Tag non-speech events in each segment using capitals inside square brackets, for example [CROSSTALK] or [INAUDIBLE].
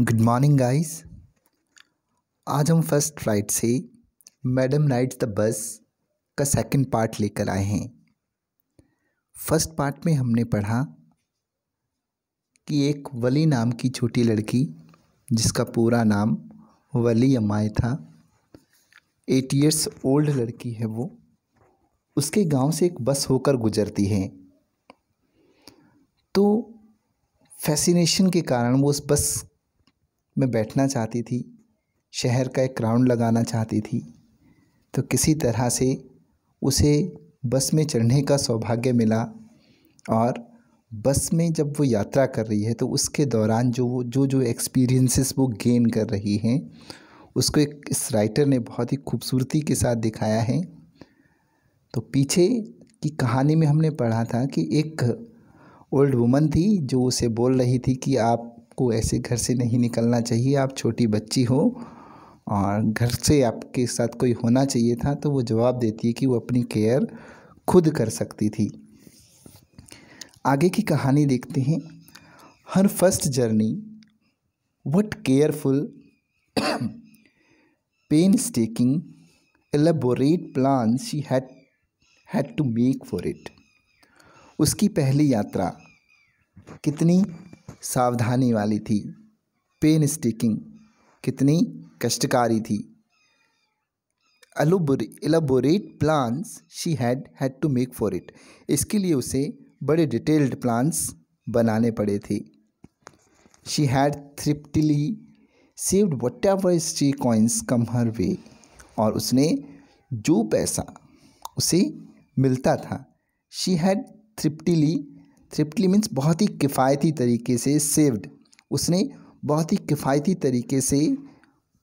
good morning guys आज हम first flight से मैडम नाइट द बस का सेकंड पार्ट लेकर आए हैं फर्स्ट पार्ट में हमने पढ़ा कि एक वली नाम की छोटी लड़की जिसका पूरा नाम वली अम्माए था एट ईयर्स ओल्ड लड़की है वो उसके गांव से एक बस होकर गुजरती है तो फैसिनेशन के कारण वो उस बस में बैठना चाहती थी शहर का एक क्राउंड लगाना चाहती थी तो किसी तरह से उसे बस में चढ़ने का सौभाग्य मिला और बस में जब वो यात्रा कर रही है तो उसके दौरान जो जो जो एक्सपीरियंसेस वो गेन कर रही हैं उसको एक इस राइटर ने बहुत ही खूबसूरती के साथ दिखाया है तो पीछे की कहानी में हमने पढ़ा था कि एक ओल्ड वुमन थी जो उसे बोल रही थी कि आप आपको ऐसे घर से नहीं निकलना चाहिए आप छोटी बच्ची हो और घर से आपके साथ कोई होना चाहिए था तो वो जवाब देती है कि वो अपनी केयर खुद कर सकती थी आगे की कहानी देखते हैं हर first journey what careful painstaking elaborate plan she had had to make for it उसकी पहली यात्रा कितनी सावधानी वाली थी पेन स्टिकिंग कितनी कष्टकारी थी elaborate plans she had had to make for it इसके लिए उसे बड़े डिटेल्ड प्लान्स बनाने पड़े थे she had thriftily saved whatever stray coins came her way और उसने जो पैसा उसे मिलता था she had thriftily thriftily means बहुत ही किफ़ायती तरीके से सेव्ड उसने बहुत ही किफ़ायती तरीके से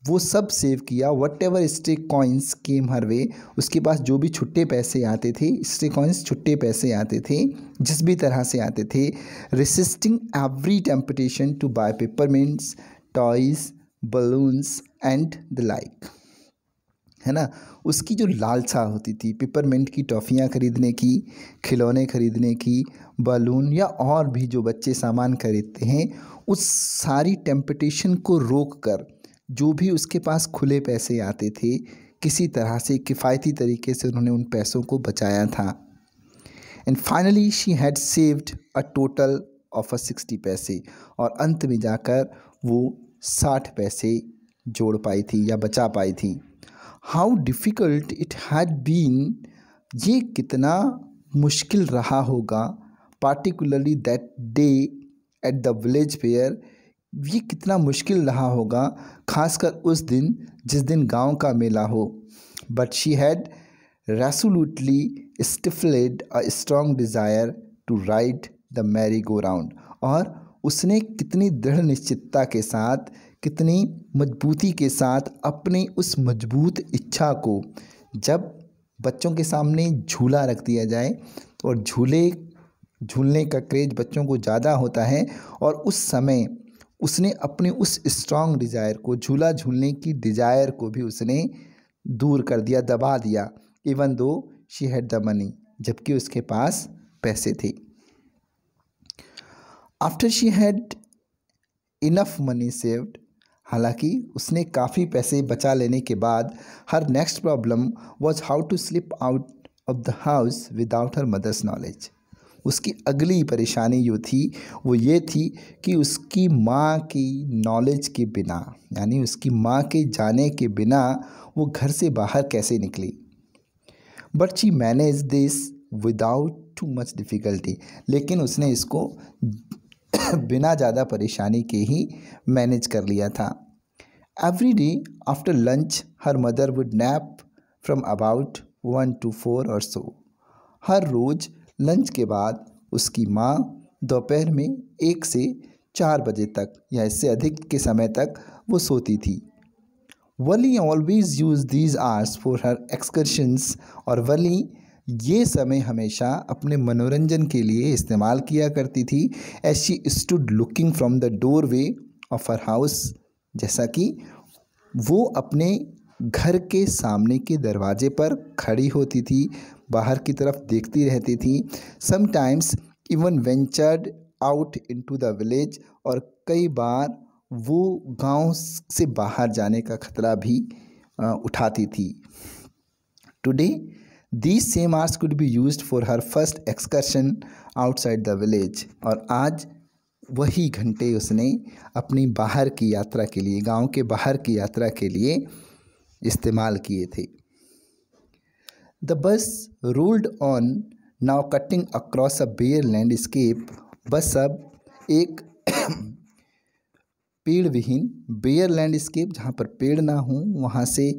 वो सब सेव किया whatever stray coins came her way उसके पास जो भी छुट्टे पैसे आते थे स्ट्रे कॉइन्स छुट्टे पैसे आते थे जिस भी तरह से आते थे resisting every temptation to buy peppermints toys balloons and the like है ना उसकी जो लालसा होती थी पिपरमेंट की टॉफ़ियाँ ख़रीदने की खिलौने ख़रीदने की बलून या और भी जो बच्चे सामान खरीदते हैं उस सारी टेम्पटिशन को रोक कर जो भी उसके पास खुले पैसे आते थे किसी तरह से किफ़ायती तरीके से उन्होंने उन पैसों को बचाया था and finally she had saved a total of a sixty paise और अंत में जाकर वो साठ पैसे जोड़ पाई थी या बचा पाई थी how difficult it had been ये कितना मुश्किल रहा होगा particularly that day at the village fair ये कितना मुश्किल रहा होगा खासकर उस दिन जिस दिन गांव का मेला हो but she had resolutely stifled a strong desire to ride the merry go round और उसने कितनी दृढ़ निश्चितता के साथ कितनी मजबूती के साथ अपनी उस मजबूत इच्छा को जब बच्चों के सामने झूला रख दिया जाए तो और झूले झूलने का क्रेज बच्चों को ज़्यादा होता है और उस समय उसने अपने उस स्ट्रांग डिज़ायर को झूला झूलने की डिज़ायर को भी उसने दूर कर दिया दबा दिया even though she had the money जबकि उसके पास पैसे थे after she had enough money saved हालांकि उसने काफ़ी पैसे बचा लेने के बाद her next problem was how to slip out of the house without her mother's knowledge उसकी अगली परेशानी जो थी वो ये थी कि उसकी माँ की नॉलेज के बिना यानी उसकी माँ के जाने के बिना वो घर से बाहर कैसे निकली but she manage this without too much difficulty लेकिन उसने इसको [COUGHS] बिना ज़्यादा परेशानी के ही मैनेज कर लिया था every day after lunch her mother would nap from about one to four और सो हर रोज़ लंच के बाद उसकी माँ दोपहर में एक से चार बजे तक या इससे अधिक के समय तक वो सोती थी Valli always use these hours for her excursions और वली ये समय हमेशा अपने मनोरंजन के लिए इस्तेमाल किया करती थी as she stood looking from the doorway of her house जैसा कि वो अपने घर के सामने के दरवाजे पर खड़ी होती थी बाहर की तरफ देखती रहती थी sometimes even ventured out into the village और कई बार वो गांव से बाहर जाने का खतरा भी उठाती थी today these same hours could be use for her first excursion outside the village और आज वही घंटे उसने अपनी बाहर की यात्रा के लिए गांव के बाहर की यात्रा के लिए इस्तेमाल किए थे the bus rolled on now cutting across a bare landscape bus अब एक [CLEARS THROAT] पेड़ विहीन बेयर लैंडस्केप जहाँ पर पेड़ ना हो वहाँ से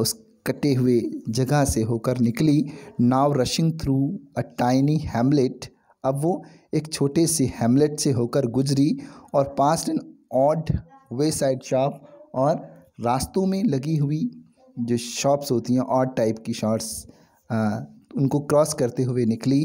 उस कटे हुए जगह से होकर निकली now rushing through a tiny hamlet अब वो एक छोटे से हेमलेट से होकर गुजरी और passing odd wayside shop और रास्तों में लगी हुई जो शॉप्स होती हैं ऑड टाइप की शॉर्ट्स उनको क्रॉस करते हुए निकली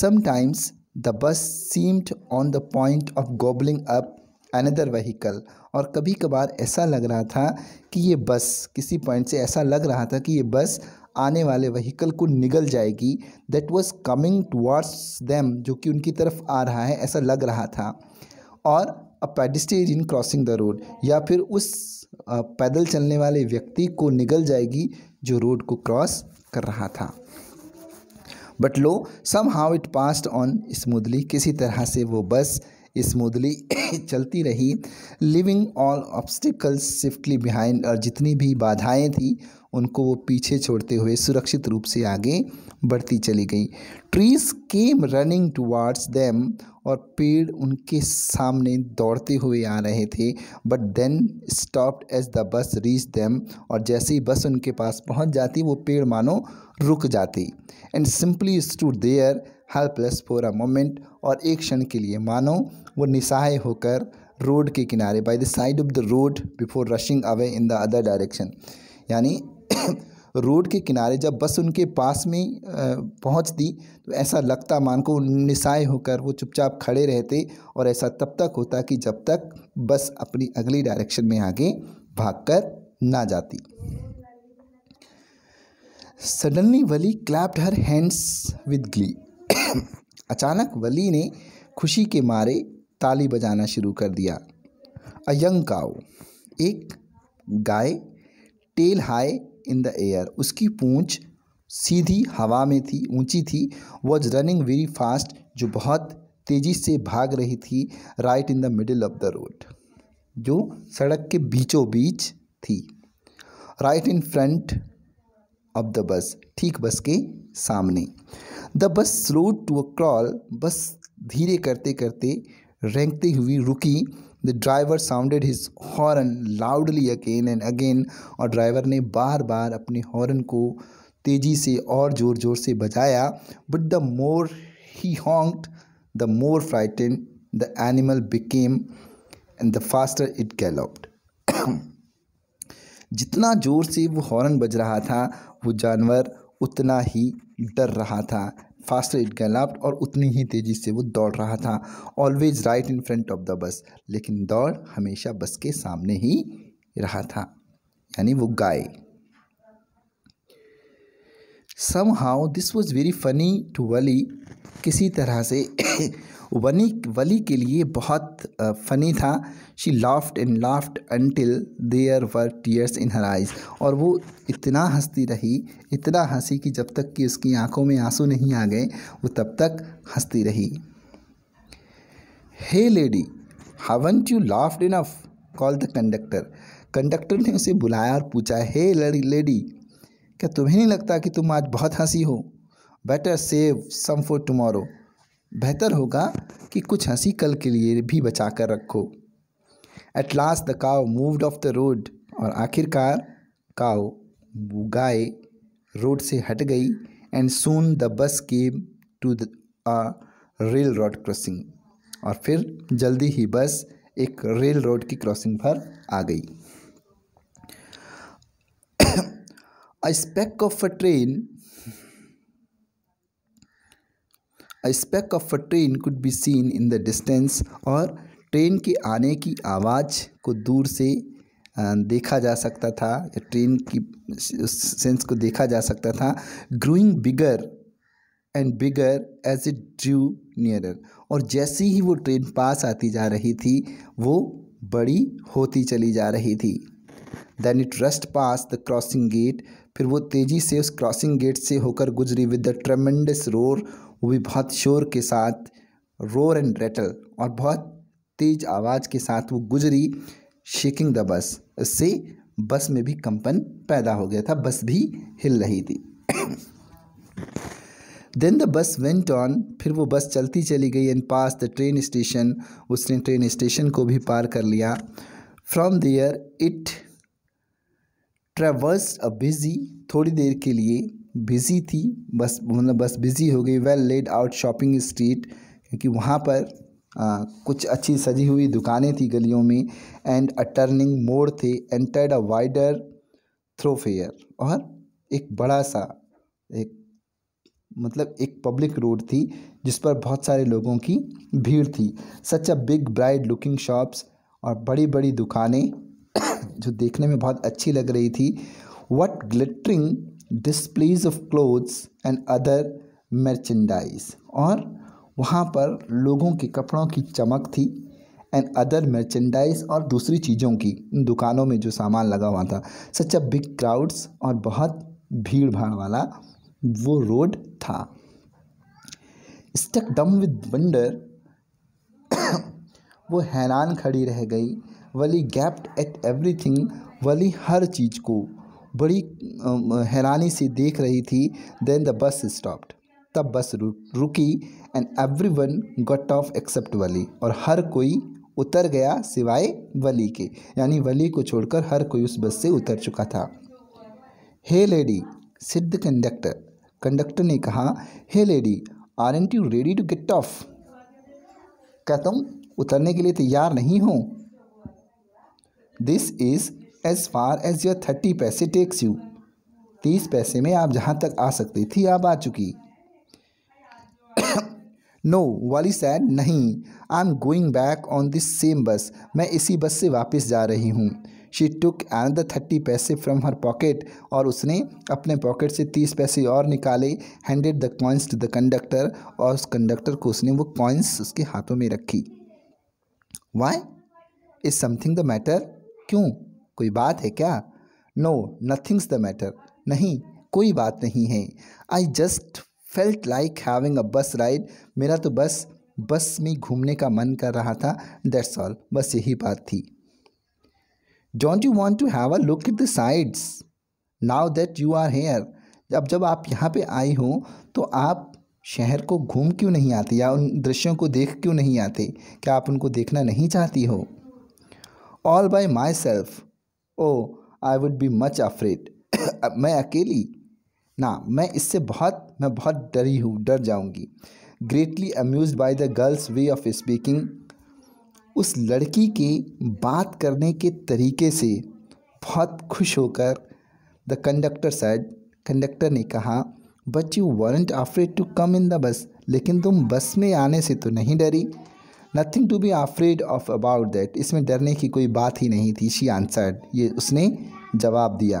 sometimes the bus seemed on the point of gobbling up another vehicle और कभी कभार ऐसा लग रहा था कि ये बस किसी पॉइंट से ऐसा लग रहा था कि ये बस आने वाले वहीकल को निगल जाएगी that was coming towards them जो कि उनकी तरफ आ रहा है ऐसा लग रहा था और a in crossing the road या फिर उस पैदल चलने वाले व्यक्ति को निगल जाएगी जो रोड को क्रॉस कर रहा था but lo somehow it passed on smoothly किसी तरह से वो बस स्मूदली [COUGHS] चलती रही leaving all obstacles swiftly behind और जितनी भी बाधाएं थी उनको वो पीछे छोड़ते हुए सुरक्षित रूप से आगे बढ़ती चली गई trees came running towards them और पेड़ उनके सामने दौड़ते हुए आ रहे थे but then stopped as the bus reach them और जैसे ही बस उनके पास पहुंच जाती वो पेड़ मानो रुक जाती and simply stood there helpless for a moment और एक क्षण के लिए मानो वो निसहाय होकर रोड के किनारे by the side of the road before rushing away in the other direction यानी [COUGHS] रोड के किनारे जब बस उनके पास में दी तो ऐसा लगता मान को निसाए होकर वो चुपचाप खड़े रहते और ऐसा तब तक होता कि जब तक बस अपनी अगली डायरेक्शन में आगे भागकर ना जाती suddenly Valli clapped her hands with glee अचानक वली ने खुशी के मारे ताली बजाना शुरू कर दिया अयंकाओ काओ एक गाय tail high in the air उसकी पूंछ सीधी हवा में थी ऊंची थी वॉज रनिंग वेरी फास्ट जो बहुत तेज़ी से भाग रही थी right in the middle of the road जो सड़क के बीचों बीच थी right in front of the bus ठीक बस के सामने the bus slow to a crawl बस धीरे करते करते रेंगते हुई रुकी the driver sounded his horn loudly again and again और ड्राइवर ने बार बार अपने हॉर्न को तेज़ी से और ज़ोर ज़ोर से बजाया but the more he honked the more frightened the animal became and the faster it galloped जितना ज़ोर से वो हॉर्न बज रहा था वो जानवर उतना ही डर रहा था फास्टर इट गैलाप्ट और उतनी ही तेज़ी से वो दौड़ रहा था always right in front of the bus लेकिन दौड़ हमेशा बस के सामने ही रहा था यानी वो गाय somehow this was very funny to Valli किसी तरह से वनी वली के लिए बहुत फ़नी था she laughed and laughed until there were tears in her eyes और वो इतना हंसती रही इतना हंसी कि जब तक कि उसकी आंखों में आंसू नहीं आ गए वो तब तक हंसती रही hey lady haven't you laughed enough call the conductor conductor ने उसे बुलाया और पूछा हे लेडी क्या तुम्हें नहीं लगता कि तुम आज बहुत हंसी हो better save some for tomorrow बेहतर होगा कि कुछ हंसी कल के लिए भी बचा कर रखो at last the cow moved off the road और आखिरकार काओ गाय रोड से हट गई and soon the bus came to the railroad crossing और फिर जल्दी ही बस एक रेल रोड की क्रॉसिंग पर आ गई a speck of a train A speck of a train could be seen in the distance और ट्रेन के आने की आवाज़ को दूर से देखा जा सकता था या ट्रेन की सेंस को देखा जा सकता था growing bigger and bigger as it drew nearer और जैसे ही वो ट्रेन पास आती जा रही थी वो बड़ी होती चली जा रही थी then it rushed past the crossing gate फिर वो तेज़ी से उस क्रॉसिंग गेट से होकर गुजरी विद द ट्रमेंडस रोर वो भी बहुत शोर के साथ रोर एंड रेटल और बहुत तेज आवाज़ के साथ वो गुजरी शेकिंग द बस इससे बस में भी कंपन पैदा हो गया था बस भी हिल रही थी then the bus went on फिर वो बस चलती चली गई and passed the train station उसने ट्रेन स्टेशन को भी पार कर लिया from there it traverse a busy थोड़ी देर के लिए बिज़ी थी बस मतलब बस बिज़ी हो गई well laid out shopping street क्योंकि वहाँ पर आ, कुछ अच्छी सजी हुई दुकानें थी गलियों में एंड अ टर्निंग मोड़ थे एंटर्ड अ वाइडर थ्रोफेयर और एक बड़ा सा एक मतलब एक पब्लिक रोड थी जिस पर बहुत सारे लोगों की भीड़ थी such a big bright looking shops और बड़ी बड़ी दुकानें जो देखने में बहुत अच्छी लग रही थी what glittering displays of clothes and other merchandise और वहाँ पर लोगों के कपड़ों की चमक थी एंड अदर मर्चेंडाइज़ और दूसरी चीज़ों की दुकानों में जो सामान लगा हुआ था सच अ बिग क्राउड्स और बहुत भीड़ भाड़ वाला वो रोड था स्टक डम विद वंडर वो हैरान खड़ी रह गई Valli gaped at everything Valli हर चीज़ को बड़ी हैरानी से देख रही थी देन द बस स्टॉप्ड तब बस रुकी and everyone got off except Valli और हर कोई उतर गया सिवाय वली के यानी वली को छोड़कर हर कोई उस बस से उतर चुका था hey lady said the conductor conductor ने कहा hey lady aren't you ready to get off क्या तुम उतरने के लिए तैयार नहीं हो this is as far as your thirty paise takes you तीस पैसे में आप जहाँ तक आ सकती थी आप आ चुकी नो [COUGHS] वाली सैड नहीं I am going back on this same bus मैं इसी बस से वापस जा रही हूँ she took an the thirty paise from her pocket और उसने अपने पॉकेट से तीस पैसे और निकाले handed the coins to the conductor और उस कंडक्टर को उसने वो कॉइन्स उसके हाथों में रखी why is something the matter क्यों कोई बात है क्या नो नथिंग्स द मैटर नहीं कोई बात नहीं है I just felt like having a bus ride मेरा तो बस बस में घूमने का मन कर रहा था दैट्स ऑल बस यही बात थी don't you want to have a look at the sights now that you are here अब जब आप यहाँ पे आई हो तो आप शहर को घूम क्यों नहीं आते या उन दृश्यों को देख क्यों नहीं आते क्या आप उनको देखना नहीं चाहती हो all by myself oh I would be much afraid मैं अकेली ना मैं इससे बहुत मैं बहुत डरी हूँ डर जाऊँगी greatly amused by the girl's way of speaking उस लड़की के बात करने के तरीके से बहुत खुश होकर द कंडक्टर साइड कंडक्टर ने कहा but you weren't afraid to come in the bus लेकिन तुम बस में आने से तो नहीं डरी nothing to be afraid of about that इसमें डरने की कोई बात ही नहीं थी शी आंसर्ड ये उसने जवाब दिया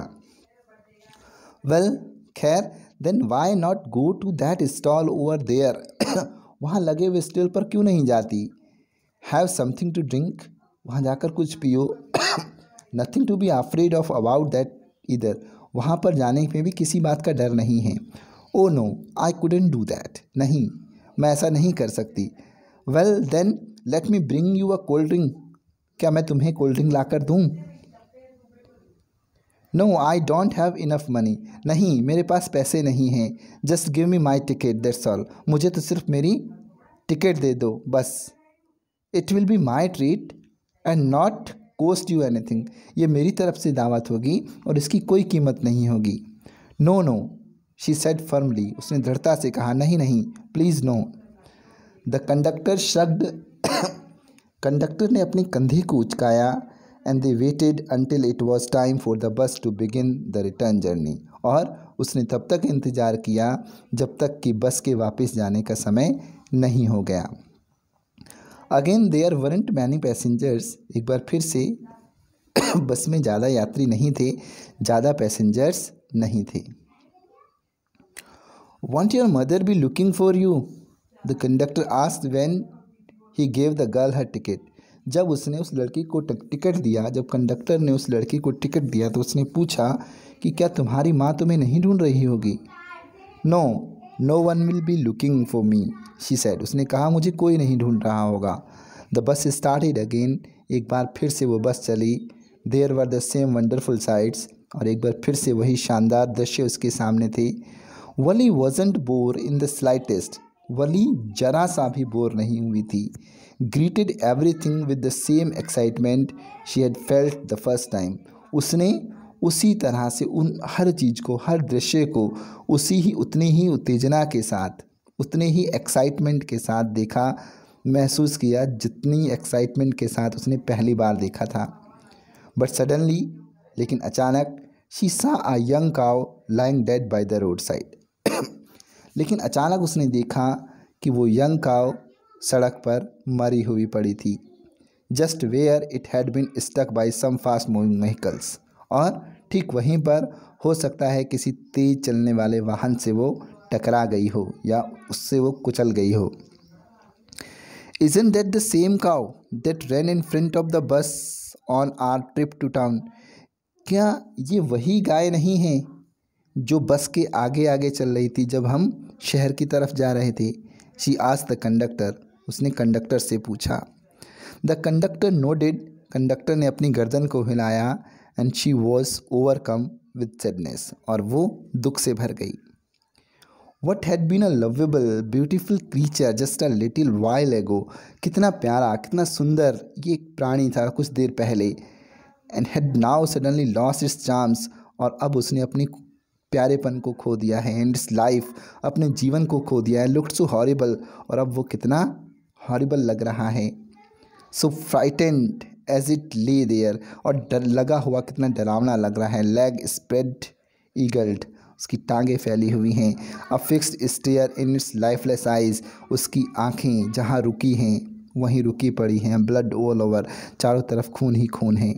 वेल well, खैर then why not go to that stall over there वहाँ लगे हुए स्टॉल पर क्यों नहीं जाती हैव समथिंग टू ड्रिंक वहाँ जाकर कुछ पियो nothing to be afraid of about that इधर वहाँ पर जाने में भी किसी बात का डर नहीं है oh no I couldn't do that नहीं मैं ऐसा नहीं कर सकती well then let me bring you a cold drink क्या मैं तुम्हें कोल्ड ड्रिंक ला कर दूँ no I don't have enough money नहीं मेरे पास पैसे नहीं हैं just give me my ticket that's all मुझे तो सिर्फ मेरी टिकट दे दो बस it will be my treat and not cost you any thing ये मेरी तरफ से दावत होगी और इसकी कोई कीमत नहीं होगी no no she said firmly उसने दृढ़ता से कहा नहीं नहीं please no the conductor shrugged conductor ने अपनी कंधे को उचकाया and they waited until it was time for the bus to begin the return journey और उसने तब तक इंतज़ार किया जब तक कि बस के वापस जाने का समय नहीं हो गया again there weren't many passengers एक बार फिर से [COUGHS] बस में ज़्यादा यात्री नहीं थे ज़्यादा पैसेंजर्स नहीं थे won't your mother be looking for you the conductor ask when he gave the girl her ticket जब उसने उस लड़की को टिकट दिया जब कंडक्टर ने उस लड़की को टिकट दिया तो उसने पूछा कि क्या तुम्हारी माँ तुम्हें नहीं ढूंढ रही होगी no no one will be looking for me she said उसने कहा मुझे कोई नहीं ढूंढ रहा होगा द बस स्टार्टेड अगेन एक बार फिर से वो बस चली there were the same wonderful sights और एक बार फिर से वही शानदार दृश्य उसके सामने थे Valli wasn't bored in the slightest Valli जरा सा भी बोर नहीं हुई थी greeted everything with the same excitement she had felt the first time उसने उसी तरह से उन हर चीज़ को हर दृश्य को उसी ही उतनी ही उत्तेजना के साथ उतने ही एक्साइटमेंट के साथ देखा महसूस किया जितनी एक्साइटमेंट के साथ उसने पहली बार देखा था बट सडनली लेकिन अचानक सा a young cow lying dead by the roadside लेकिन अचानक उसने देखा कि वो यंग काव सड़क पर मरी हुई पड़ी थी just where it had been struck by some fast moving vehicles और ठीक वहीं पर हो सकता है किसी तेज चलने वाले वाहन से वो टकरा गई हो या उससे वो कुचल गई हो is in that the same cow that ran in front of the bus on our trip to town क्या ये वही गाय नहीं है जो बस के आगे आगे चल रही थी जब हम शहर की तरफ जा रहे थे शी आज द कंडक्टर उसने कंडक्टर से पूछा द कंडक्टर नोडेड कंडक्टर ने अपनी गर्दन को हिलाया and she was overcome with sadness और वो दुख से भर गई what had been a lovable beautiful creature just a little while ago कितना प्यारा कितना सुंदर ये एक प्राणी था कुछ देर पहले and had now suddenly lost its chance और अब उसने अपनी प्यारेपन को खो दिया है एंड लाइफ अपने जीवन को खो दिया है लुक सो हॉरिबल और अब वो कितना हॉरिबल लग रहा है so frightened as it lay there और डर लगा हुआ कितना डरावना लग रहा है लेग स्प्रेड ईगल्ड उसकी टांगें फैली हुई हैं a fixed stare in its lifeless eyes उसकी आँखें जहाँ रुकी हैं वहीं रुकी पड़ी हैं ब्लड ऑल ओवर चारों तरफ खून ही खून है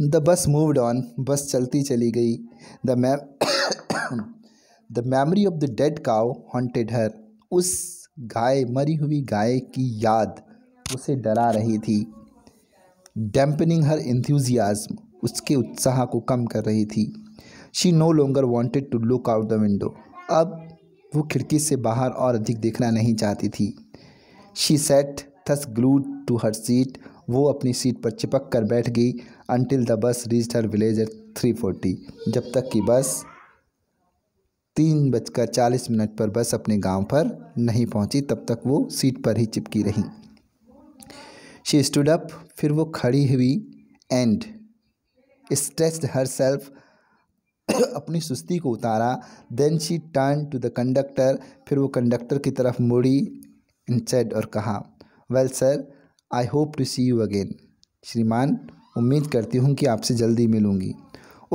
द बस मूव्ड ऑन बस चलती चली गई the ma'am the memory of the dead cow haunted her उस गाय मरी हुई गाय की याद उसे डरा रही थी डैम्पनिंग हर इंथ्यूजियाज्म उसके उत्साह को कम कर रही थी she no longer wanted to look out the window अब वो खिड़की से बाहर और अधिक देखना नहीं चाहती थी she set thus glue to her seat वो अपनी सीट पर चिपक कर बैठ गई until the bus reached her village at three forty जब तक कि बस तीन बजकर चालीस मिनट पर बस अपने गांव पर नहीं पहुंची तब तक वो सीट पर ही चिपकी रही शी स्टूड अप फिर वो खड़ी हुई एंड स्ट्रेस्ड हर सेल्फ अपनी सुस्ती को उतारा then she turned to the conductor फिर वो कंडक्टर की तरफ मुड़ी इंचेड और कहा well sir I hope to see you again श्रीमान उम्मीद करती हूँ कि आपसे जल्दी मिलूँगी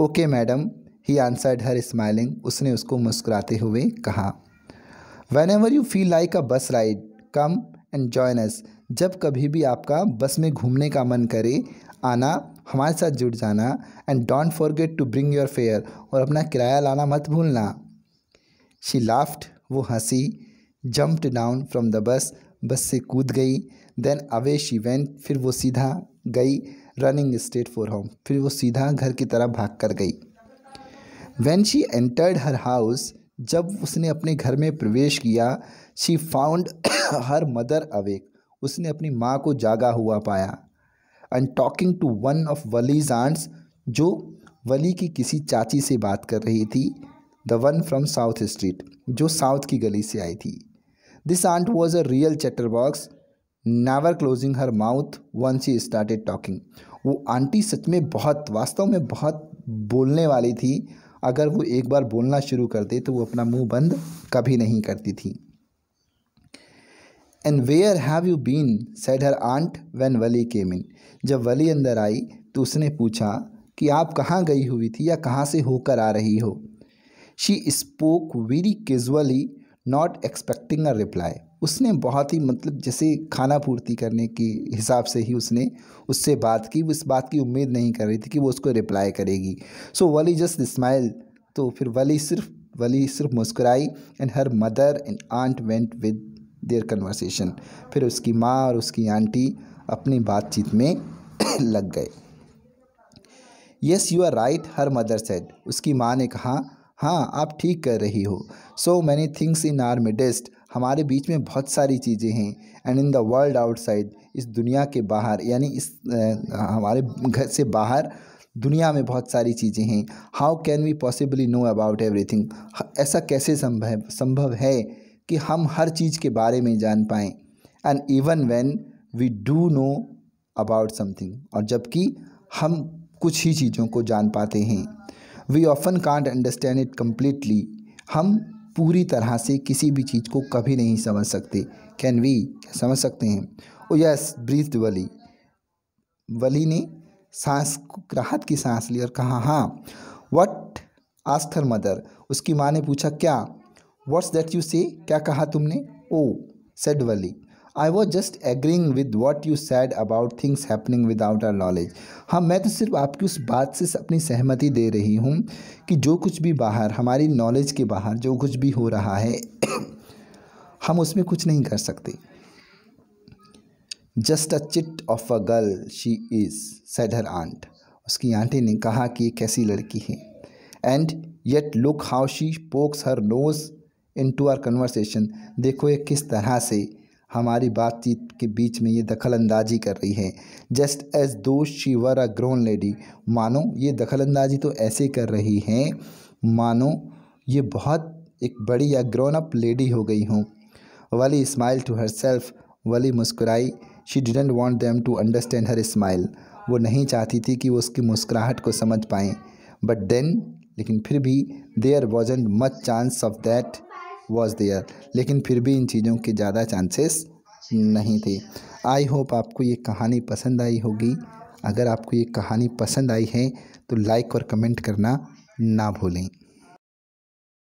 okay madam he answered her smiling उसने उसको मुस्कुराते हुए कहा whenever you feel like a bus ride come and join us जब कभी भी आपका बस में घूमने का मन करे आना हमारे साथ जुड़ जाना and don't forget to bring your fare और अपना किराया लाना मत भूलना शी लाफ्ट वो हंसी jumped down from the bus बस से कूद गई देन अवे शी वेंट फिर वो सीधा गई रनिंग स्टेट फॉर होम फिर वो सीधा घर की तरफ भाग कर गई when she entered her house जब उसने अपने घर में प्रवेश किया she found her mother awake उसने अपनी माँ को जागा हुआ पाया and talking to one of Valli's aunts जो वली की किसी चाची से बात कर रही थी the one from south street जो साउथ की गली से आई थी this aunt was a real chatter box never closing her mouth one he started talking वो आंटी सच में बहुत वास्तव में बहुत बोलने वाली थी अगर वो एक बार बोलना शुरू कर दे तो वो अपना मुंह बंद कभी नहीं करती थी and where have you been said her aunt when Valli came in जब वली अंदर आई तो उसने पूछा कि आप कहाँ गई हुई थी या कहाँ से होकर आ रही हो she spoke very casually not expecting a reply उसने बहुत ही मतलब जैसे खाना पूर्ति करने के हिसाब से ही उसने उससे बात की वो इस बात की उम्मीद नहीं कर रही थी कि वो उसको रिप्लाई करेगी सो वली जस्ट स्माइल तो फिर वली सिर्फ वली सिर्फ मुस्कुराई and her mother and aunt went with their conversation फिर उसकी माँ और उसकी आंटी अपनी बातचीत में [COUGHS] लग गए yes you are right her mother said उसकी माँ ने कहा हाँ आप ठीक कर रही हो so many things in our midst हमारे बीच में बहुत सारी चीज़ें हैं and in the world outside इस दुनिया के बाहर यानी इस आ, हमारे घर से बाहर दुनिया में बहुत सारी चीज़ें हैं how can we possibly know about everything ऐसा कैसे संभव संभव है कि हम हर चीज़ के बारे में जान पाएँ and even when we do know about something और जबकि हम कुछ ही चीज़ों को जान पाते हैं we often can't understand it completely हम पूरी तरह से किसी भी चीज़ को कभी नहीं समझ सकते कैन वी समझ सकते हैं ओ यस ब्रीथ वली वली ने सांस राहत की सांस ली और कहा हाँ वट आस्थर मदर उसकी माँ ने पूछा क्या वट्स डेट यू से क्या कहा तुमने oh said Valli I was just agreeing with what you said about things happening without our knowledge हाँ मैं तो सिर्फ आपकी उस बात से अपनी सहमति दे रही हूँ कि जो कुछ भी बाहर हमारी नॉलेज के बाहर जो कुछ भी हो रहा है [COUGHS] हम उसमें कुछ नहीं कर सकते just a chit of a girl she is said her aunt उसकी आंटी ने कहा कि ये कैसी लड़की है and yet look how she pokes her nose into our conversation देखो ये किस तरह से हमारी बातचीत के बीच में ये दखल अंदाजी कर रही है just as though she were a grown lady मानो ये दखल अंदाजी तो ऐसे कर रही हैं मानो ये बहुत एक बड़ी या ग्रोन अप लेडी हो गई हूँ Valli smile to herself Valli मुस्कुराई she didn't want them to understand her smile वो नहीं चाहती थी कि वो उसकी मुस्कुराहट को समझ पाएँ बट देन लेकिन फिर भी there was and much chance of that was there लेकिन फिर भी इन चीज़ों के ज़्यादा चांसेस नहीं थे आई होप आपको ये कहानी पसंद आई होगी अगर आपको ये कहानी पसंद आई है तो लाइक और कमेंट करना ना भूलें